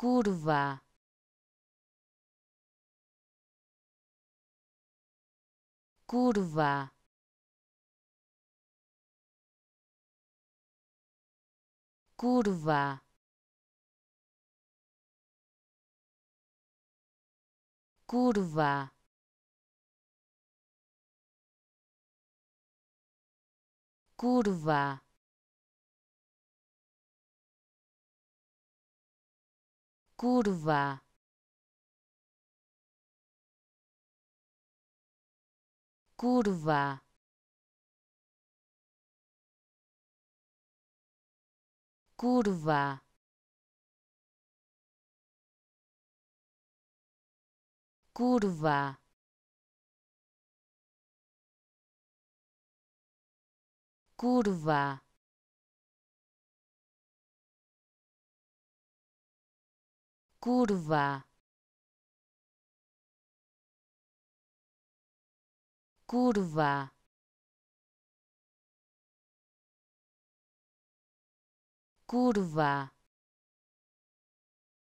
curva curva curva curva curva curva curva curva curva curva curva, curva, curva.